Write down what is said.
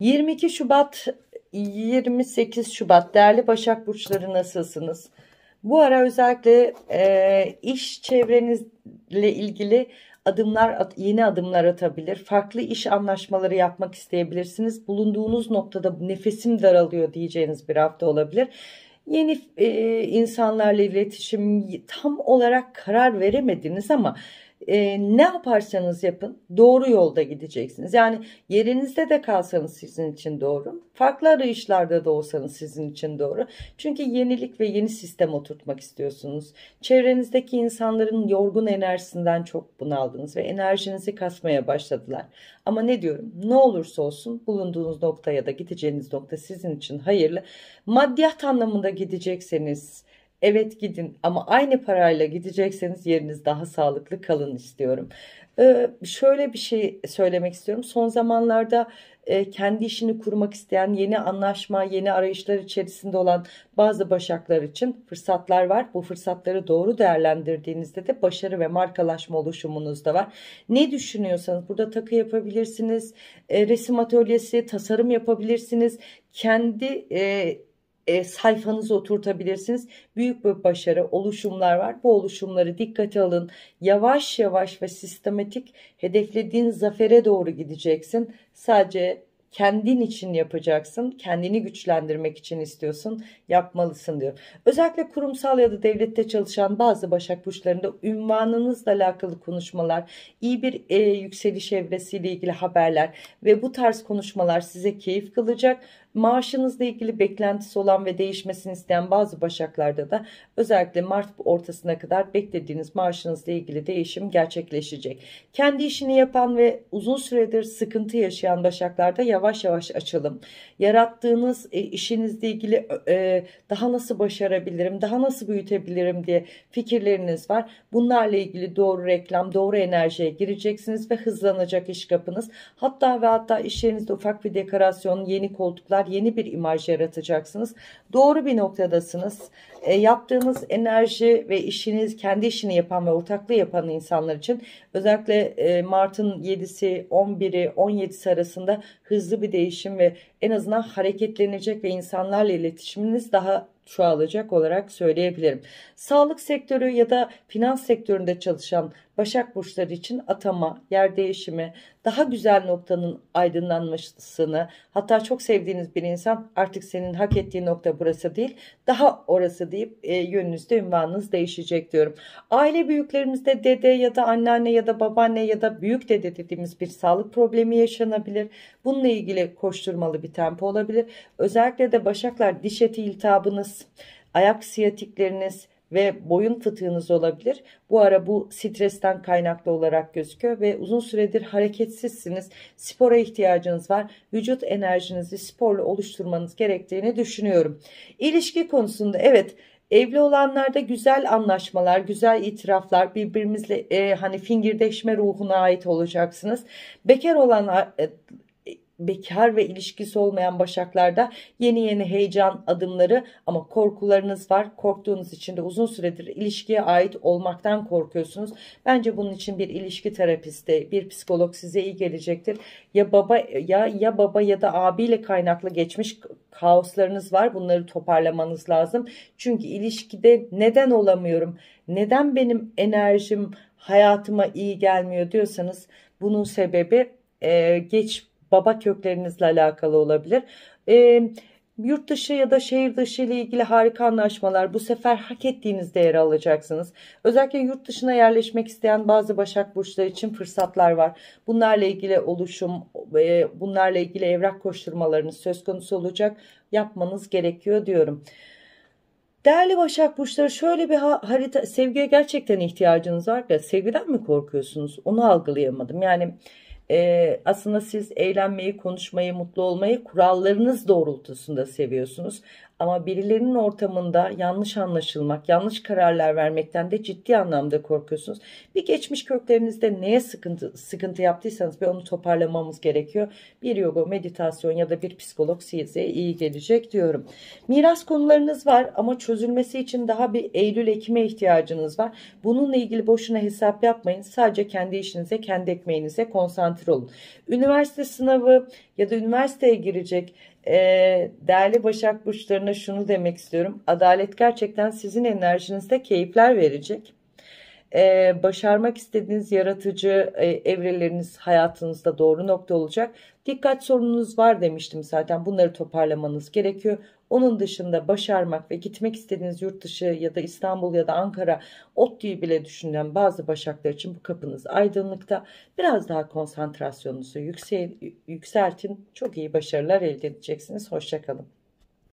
22 Şubat 28 Şubat değerli Başak Burçları nasılsınız? Bu ara özellikle e, iş çevrenizle ilgili adımlar yeni adımlar atabilir. Farklı iş anlaşmaları yapmak isteyebilirsiniz. Bulunduğunuz noktada nefesim daralıyor diyeceğiniz bir hafta olabilir. Yeni e, insanlarla iletişim tam olarak karar veremediniz ama e, ne yaparsanız yapın doğru yolda gideceksiniz. Yani yerinizde de kalsanız sizin için doğru. Farklı arayışlarda da olsanız sizin için doğru. Çünkü yenilik ve yeni sistem oturtmak istiyorsunuz. Çevrenizdeki insanların yorgun enerjisinden çok bunaldınız ve enerjinizi kasmaya başladılar. Ama ne diyorum ne olursa olsun bulunduğunuz nokta ya da gideceğiniz nokta sizin için hayırlı. Maddiyat anlamında gidecekseniz Evet gidin ama aynı parayla gidecekseniz yeriniz daha sağlıklı kalın istiyorum. Ee, şöyle bir şey söylemek istiyorum. Son zamanlarda e, kendi işini kurmak isteyen, yeni anlaşma, yeni arayışlar içerisinde olan bazı başaklar için fırsatlar var. Bu fırsatları doğru değerlendirdiğinizde de başarı ve markalaşma oluşumunuz da var. Ne düşünüyorsanız burada takı yapabilirsiniz, e, resim atölyesi, tasarım yapabilirsiniz. Kendi e, e, sayfanızı oturtabilirsiniz. Büyük bir başarı, oluşumlar var. Bu oluşumları dikkate alın. Yavaş yavaş ve sistematik hedeflediğin zafere doğru gideceksin. Sadece kendin için yapacaksın. Kendini güçlendirmek için istiyorsun. Yapmalısın diyor. Özellikle kurumsal ya da devlette çalışan bazı başak burçlarında ünvanınızla alakalı konuşmalar, iyi bir e, yükseliş evresiyle ilgili haberler ve bu tarz konuşmalar size keyif kılacak. Maaşınızla ilgili beklentisi olan ve değişmesini isteyen bazı başaklarda da özellikle Mart ortasına kadar beklediğiniz maaşınızla ilgili değişim gerçekleşecek. Kendi işini yapan ve uzun süredir sıkıntı yaşayan başaklarda yavaş yavaş açalım. Yarattığınız e, işinizle ilgili e, daha nasıl başarabilirim, daha nasıl büyütebilirim diye fikirleriniz var. Bunlarla ilgili doğru reklam, doğru enerjiye gireceksiniz ve hızlanacak iş kapınız. Hatta ve hatta iş yerinizde ufak bir dekorasyon, yeni koltuklar kadar yeni bir imaj yaratacaksınız. Doğru bir noktadasınız. E, yaptığınız enerji ve işiniz kendi işini yapan ve ortaklığı yapan insanlar için özellikle e, Mart'ın 7'si, 11'i, 17'si arasında hızlı bir değişim ve en azından hareketlenecek ve insanlarla iletişiminiz daha çoğalacak olarak söyleyebilirim. Sağlık sektörü ya da finans sektöründe çalışan Başak burçları için atama, yer değişimi, daha güzel noktanın aydınlanmasını, hatta çok sevdiğiniz bir insan artık senin hak ettiği nokta burası değil, daha orası deyip e, yönünüzde ünvanınız değişecek diyorum. Aile büyüklerimizde dede ya da anneanne ya da babaanne ya da büyük dede dediğimiz bir sağlık problemi yaşanabilir. Bununla ilgili koşturmalı bir tempo olabilir. Özellikle de başaklar diş eti iltihabınız, ayak siyatikleriniz, ve boyun fıtığınız olabilir. Bu ara bu stresten kaynaklı olarak gözüküyor ve uzun süredir hareketsizsiniz. Spora ihtiyacınız var. Vücut enerjinizi sporla oluşturmanız gerektiğini düşünüyorum. İlişki konusunda evet Evli olanlarda güzel anlaşmalar, güzel itiraflar, birbirimizle e, hani fingirdeşme ruhuna ait olacaksınız. Bekar olan e, bekar ve ilişkisi olmayan başaklarda yeni yeni heyecan adımları ama korkularınız var. Korktuğunuz için de uzun süredir ilişkiye ait olmaktan korkuyorsunuz. Bence bunun için bir ilişki terapisti, bir psikolog size iyi gelecektir. Ya baba ya ya baba ya da abiyle kaynaklı geçmiş kaoslarınız var. Bunları toparlamanız lazım. Çünkü ilişkide neden olamıyorum? Neden benim enerjim hayatıma iyi gelmiyor diyorsanız bunun sebebi e, geç baba köklerinizle alakalı olabilir. E, yurt dışı ya da şehir dışı ile ilgili harika anlaşmalar bu sefer hak ettiğiniz değeri alacaksınız. Özellikle yurt dışına yerleşmek isteyen bazı Başak Burçları için fırsatlar var. Bunlarla ilgili oluşum, e, bunlarla ilgili evrak koşturmalarınız söz konusu olacak. Yapmanız gerekiyor diyorum. Değerli Başak Burçları şöyle bir harita sevgiye gerçekten ihtiyacınız var ya sevgiden mi korkuyorsunuz onu algılayamadım yani e, aslında siz eğlenmeyi, konuşmayı, mutlu olmayı kurallarınız doğrultusunda seviyorsunuz. Ama birilerinin ortamında yanlış anlaşılmak, yanlış kararlar vermekten de ciddi anlamda korkuyorsunuz. Bir geçmiş köklerinizde neye sıkıntı, sıkıntı yaptıysanız bir onu toparlamamız gerekiyor. Bir yoga, meditasyon ya da bir psikolog size iyi gelecek diyorum. Miras konularınız var ama çözülmesi için daha bir Eylül-Ekim'e ihtiyacınız var. Bununla ilgili boşuna hesap yapmayın. Sadece kendi işinize, kendi ekmeğinize konsantre misafir olun. Üniversite sınavı ya da üniversiteye girecek e, değerli Başak Burçlarına şunu demek istiyorum. Adalet gerçekten sizin enerjinizde keyifler verecek e, başarmak istediğiniz yaratıcı e, evreleriniz hayatınızda doğru nokta olacak. Dikkat sorununuz var demiştim zaten bunları toparlamanız gerekiyor. Onun dışında başarmak ve gitmek istediğiniz yurt dışı ya da İstanbul ya da Ankara ot diye bile düşünen bazı başaklar için bu kapınız aydınlıkta. Biraz daha konsantrasyonunuzu yükseltin. Çok iyi başarılar elde edeceksiniz. Hoşçakalın.